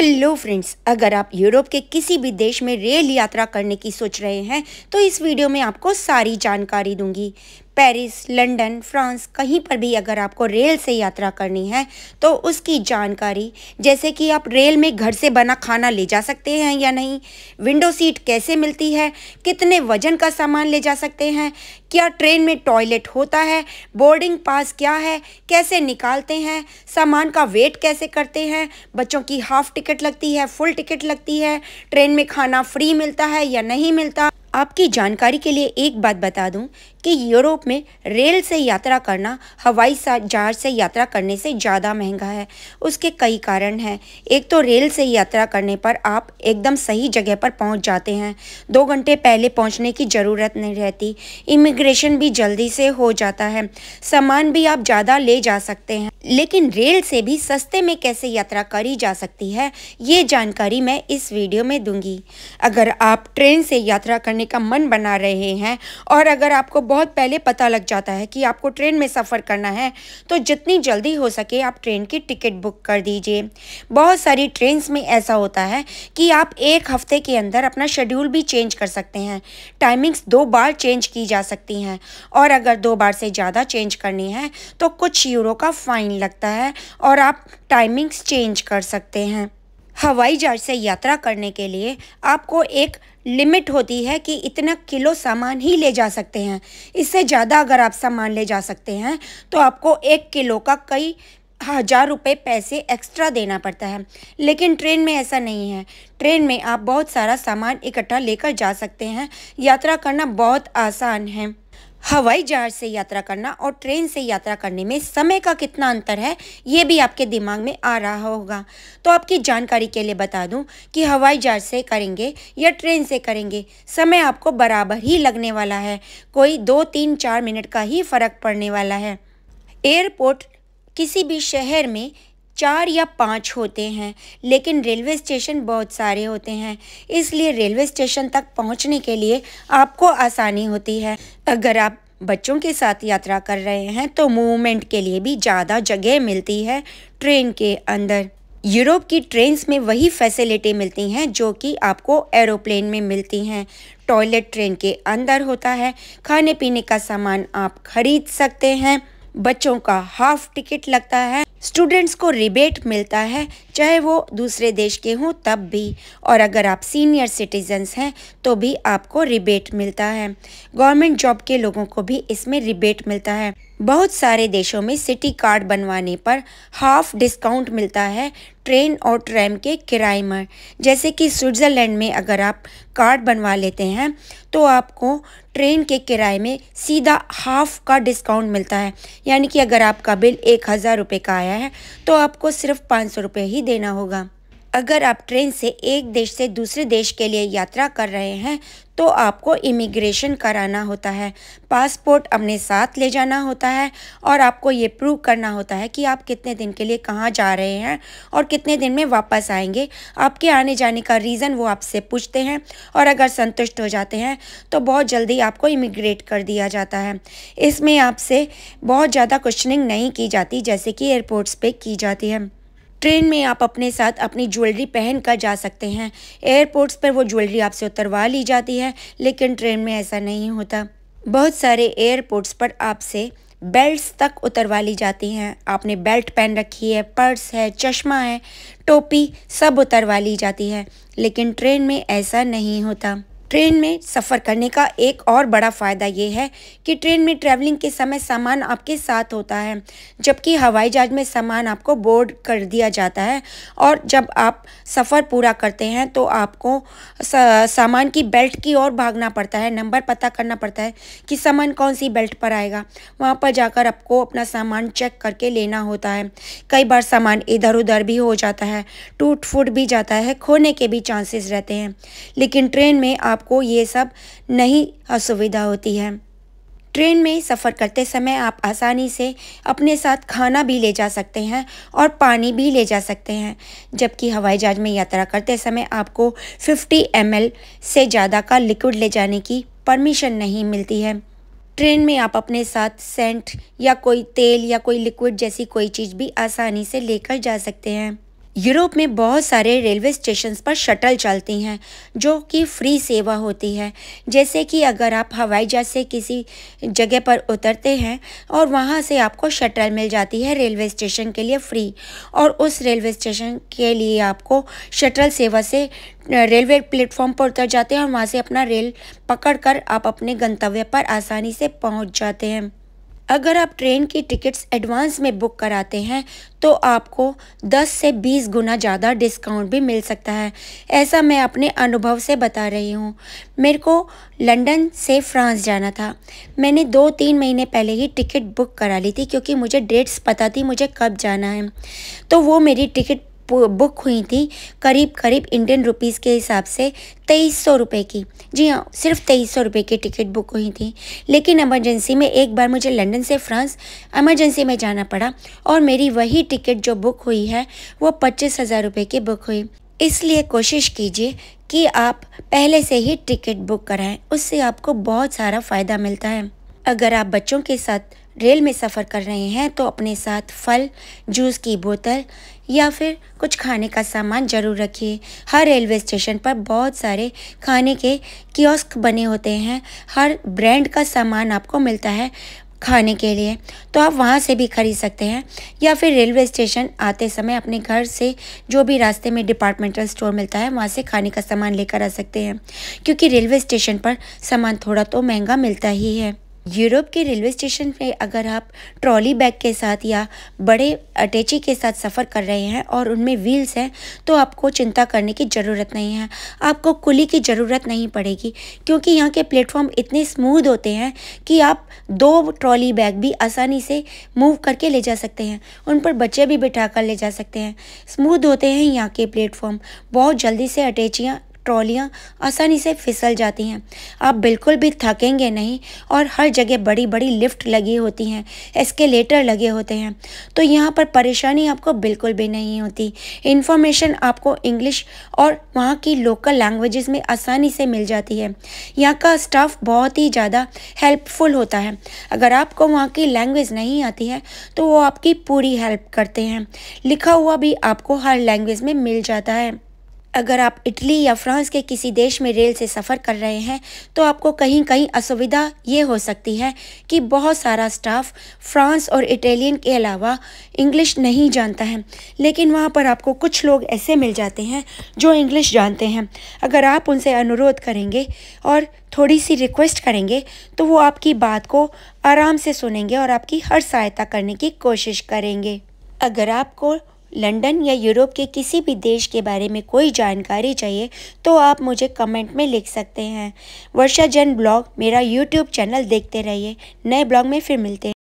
hello friends अगर आप Europe के किसी भी देश में रेल यात्रा करने की सोच रहे हैं तो इस वीडियो में आपको सारी जानकारी दूंगी पेरिस लंदन फ्रांस कहीं पर भी अगर आपको रेल से यात्रा करनी है तो उसकी जानकारी जैसे कि आप रेल में घर से बना खाना ले जा सकते हैं या नहीं विंडो सीट कैसे मिलती है कितने वजन का सामान ले जा सकते हैं क्या ट्रेन में टॉयलेट होता है बोर्डिंग पास क्या है कैसे निकालते हैं सामान का वेट कैसे करते हैं बच्चों की हाफ टिकट लगती है फुल टिकट लगती है ट्रेन में खाना फ्री मिलता है या नहीं मिलता आपकी जानकारी के लिए एक बात बता दूं कि यूरोप में रेल से यात्रा करना हवाई जहाज से यात्रा करने से ज़्यादा महंगा है उसके कई कारण हैं एक तो रेल से यात्रा करने पर आप एकदम सही जगह पर पहुंच जाते हैं दो घंटे पहले पहुंचने की ज़रूरत नहीं रहती इमिग्रेशन भी जल्दी से हो जाता है सामान भी आप ज़्यादा ले जा सकते हैं लेकिन रेल से भी सस्ते में कैसे यात्रा करी जा सकती है ये जानकारी मैं इस वीडियो में दूंगी अगर आप ट्रेन से यात्रा करने का मन बना रहे हैं और अगर आपको बहुत पहले पता लग जाता है कि आपको ट्रेन में सफ़र करना है तो जितनी जल्दी हो सके आप ट्रेन की टिकट बुक कर दीजिए बहुत सारी ट्रेन्स में ऐसा होता है कि आप एक हफ़्ते के अंदर अपना शेड्यूल भी चेंज कर सकते हैं टाइमिंग्स दो बार चेंज की जा सकती हैं और अगर दो बार से ज़्यादा चेंज करनी है तो कुछ यूरो का फ़ाइन लगता है और आप टाइमिंग्स चेंज कर सकते हैं हवाई जहाज से यात्रा करने के लिए आपको एक लिमिट होती है कि इतना किलो सामान ही ले जा सकते हैं इससे ज़्यादा अगर आप सामान ले जा सकते हैं तो आपको एक किलो का कई हज़ार रुपये पैसे एक्स्ट्रा देना पड़ता है लेकिन ट्रेन में ऐसा नहीं है ट्रेन में आप बहुत सारा सामान इकट्ठा लेकर जा सकते हैं यात्रा करना बहुत आसान है हवाई जहाज से यात्रा करना और ट्रेन से यात्रा करने में समय का कितना अंतर है ये भी आपके दिमाग में आ रहा होगा तो आपकी जानकारी के लिए बता दूं कि हवाई जहाज से करेंगे या ट्रेन से करेंगे समय आपको बराबर ही लगने वाला है कोई दो तीन चार मिनट का ही फ़र्क पड़ने वाला है एयरपोर्ट किसी भी शहर में चार या पाँच होते हैं लेकिन रेलवे स्टेशन बहुत सारे होते हैं इसलिए रेलवे स्टेशन तक पहुंचने के लिए आपको आसानी होती है अगर आप बच्चों के साथ यात्रा कर रहे हैं तो मूवमेंट के लिए भी ज़्यादा जगह मिलती है ट्रेन के अंदर यूरोप की ट्रेन्स में वही फैसिलिटी मिलती हैं जो कि आपको एरोप्लेन में मिलती हैं टॉयलेट ट्रेन के अंदर होता है खाने पीने का सामान आप खरीद सकते हैं बच्चों का हाफ टिकट लगता है स्टूडेंट्स को रिबेट मिलता है चाहे वो दूसरे देश के हों तब भी और अगर आप सीनियर सिटीजन्स हैं तो भी आपको रिबेट मिलता है गवर्नमेंट जॉब के लोगों को भी इसमें रिबेट मिलता है बहुत सारे देशों में सिटी कार्ड बनवाने पर हाफ डिस्काउंट मिलता है ट्रेन और ट्रैम के किराए में जैसे कि स्विट्ज़रलैंड में अगर आप कार्ड बनवा लेते हैं तो आपको ट्रेन के किराए में सीधा हाफ का डिस्काउंट मिलता है यानी कि अगर आपका बिल एक हज़ार रुपये का आया है तो आपको सिर्फ पाँच सौ रुपये ही देना होगा अगर आप ट्रेन से एक देश से दूसरे देश के लिए यात्रा कर रहे हैं तो आपको इमिग्रेशन कराना होता है पासपोर्ट अपने साथ ले जाना होता है और आपको ये प्रूव करना होता है कि आप कितने दिन के लिए कहाँ जा रहे हैं और कितने दिन में वापस आएंगे आपके आने जाने का रीज़न वो आपसे पूछते हैं और अगर संतुष्ट हो जाते हैं तो बहुत जल्दी आपको इमिग्रेट कर दिया जाता है इसमें आपसे बहुत ज़्यादा क्वेश्चनिंग नहीं की जाती जैसे कि एयरपोर्ट्स पर की जाती है ट्रेन में आप अपने साथ अपनी ज्वेलरी पहन कर जा सकते हैं एयरपोर्ट्स पर वो ज्वेलरी आपसे उतरवा ली जाती है लेकिन ट्रेन में ऐसा नहीं होता बहुत सारे एयरपोर्ट्स पर आपसे बेल्ट्स तक उतरवा ली जाती हैं आपने बेल्ट पहन रखी है पर्स है चश्मा है टोपी सब उतरवा ली जाती है लेकिन ट्रेन में ऐसा नहीं होता ट्रेन में सफ़र करने का एक और बड़ा फ़ायदा ये है कि ट्रेन में ट्रैवलिंग के समय सामान आपके साथ होता है जबकि हवाई जहाज़ में सामान आपको बोर्ड कर दिया जाता है और जब आप सफ़र पूरा करते हैं तो आपको सामान की बेल्ट की ओर भागना पड़ता है नंबर पता करना पड़ता है कि सामान कौन सी बेल्ट पर आएगा वहाँ पर जाकर आपको अपना सामान चेक करके लेना होता है कई बार सामान इधर उधर भी हो जाता है टूट फूट भी जाता है खोने के भी चांसेस रहते हैं लेकिन ट्रेन में आप आपको ये सब नहीं असुविधा होती है ट्रेन में सफ़र करते समय आप आसानी से अपने साथ खाना भी ले जा सकते हैं और पानी भी ले जा सकते हैं जबकि हवाई जहाज में यात्रा करते समय आपको 50 एम से ज़्यादा का लिक्विड ले जाने की परमिशन नहीं मिलती है ट्रेन में आप अपने साथ सेंट या कोई तेल या कोई लिक्विड जैसी कोई चीज़ भी आसानी से लेकर जा सकते हैं यूरोप में बहुत सारे रेलवे स्टेशन पर शटल चलती हैं जो कि फ्री सेवा होती है जैसे कि अगर आप हवाई जहाज से किसी जगह पर उतरते हैं और वहाँ से आपको शटल मिल जाती है रेलवे स्टेशन के लिए फ्री और उस रेलवे स्टेशन के लिए आपको शटल सेवा से रेलवे प्लेटफॉर्म पर उतर जाते हैं और वहाँ से अपना रेल पकड़ कर आप अपने गंतव्य पर आसानी से पहुँच जाते हैं अगर आप ट्रेन की टिकट्स एडवांस में बुक कराते हैं तो आपको 10 से 20 गुना ज़्यादा डिस्काउंट भी मिल सकता है ऐसा मैं अपने अनुभव से बता रही हूँ मेरे को लंदन से फ्रांस जाना था मैंने दो तीन महीने पहले ही टिकट बुक करा ली थी क्योंकि मुझे डेट्स पता थी मुझे कब जाना है तो वो मेरी टिकट बुक हुई थी करीब करीब इंडियन रुपीस के हिसाब से तेईस सौ रुपये की जी हाँ सिर्फ तेईस सौ रुपये की टिकट बुक हुई थी लेकिन एमरजेंसी में एक बार मुझे लंदन से फ्रांस एमरजेंसी में जाना पड़ा और मेरी वही टिकट जो बुक हुई है वो पच्चीस हज़ार रुपये की बुक हुई इसलिए कोशिश कीजिए कि आप पहले से ही टिकट बुक कराएं उससे आपको बहुत सारा फ़ायदा मिलता है अगर आप बच्चों के साथ रेल में सफ़र कर रहे हैं तो अपने साथ फल जूस की बोतल या फिर कुछ खाने का सामान ज़रूर रखिए हर रेलवे स्टेशन पर बहुत सारे खाने के कियोस्क बने होते हैं हर ब्रांड का सामान आपको मिलता है खाने के लिए तो आप वहाँ से भी खरीद सकते हैं या फिर रेलवे स्टेशन आते समय अपने घर से जो भी रास्ते में डिपार्टमेंटल स्टोर मिलता है वहाँ से खाने का सामान लेकर आ सकते हैं क्योंकि रेलवे स्टेशन पर सामान थोड़ा तो महंगा मिलता ही है यूरोप के रेलवे स्टेशन पे अगर आप ट्रॉली बैग के साथ या बड़े अटैची के साथ सफ़र कर रहे हैं और उनमें व्हील्स हैं तो आपको चिंता करने की ज़रूरत नहीं है आपको कुली की ज़रूरत नहीं पड़ेगी क्योंकि यहाँ के प्लेटफॉर्म इतने स्मूद होते हैं कि आप दो ट्रॉली बैग भी आसानी से मूव करके ले जा सकते हैं उन पर बच्चे भी बिठा कर ले जा सकते हैं स्मूद होते हैं यहाँ के प्लेटफॉर्म बहुत जल्दी से अटैचियाँ ट्रॉलियाँ आसानी से फिसल जाती हैं आप बिल्कुल भी थकेंगे नहीं और हर जगह बड़ी बड़ी लिफ्ट लगी होती हैं एस्केलेटर लगे होते हैं तो यहाँ पर परेशानी आपको बिल्कुल भी नहीं होती इन्फॉर्मेशन आपको इंग्लिश और वहाँ की लोकल लैंग्वेजेस में आसानी से मिल जाती है यहाँ का स्टाफ बहुत ही ज़्यादा हेल्पफुल होता है अगर आपको वहाँ की लैंग्वेज नहीं आती है तो वो आपकी पूरी हेल्प करते हैं लिखा हुआ भी आपको हर लैंग्वेज में मिल जाता है अगर आप इटली या फ्रांस के किसी देश में रेल से सफ़र कर रहे हैं तो आपको कहीं कहीं असुविधा ये हो सकती है कि बहुत सारा स्टाफ फ्रांस और इटालियन के अलावा इंग्लिश नहीं जानता है लेकिन वहाँ पर आपको कुछ लोग ऐसे मिल जाते हैं जो इंग्लिश जानते हैं अगर आप उनसे अनुरोध करेंगे और थोड़ी सी रिक्वेस्ट करेंगे तो वो आपकी बात को आराम से सुनेंगे और आपकी हर सहायता करने की कोशिश करेंगे अगर आपको लंदन या यूरोप के किसी भी देश के बारे में कोई जानकारी चाहिए तो आप मुझे कमेंट में लिख सकते हैं वर्षा जैन ब्लॉग मेरा यूट्यूब चैनल देखते रहिए नए ब्लॉग में फिर मिलते हैं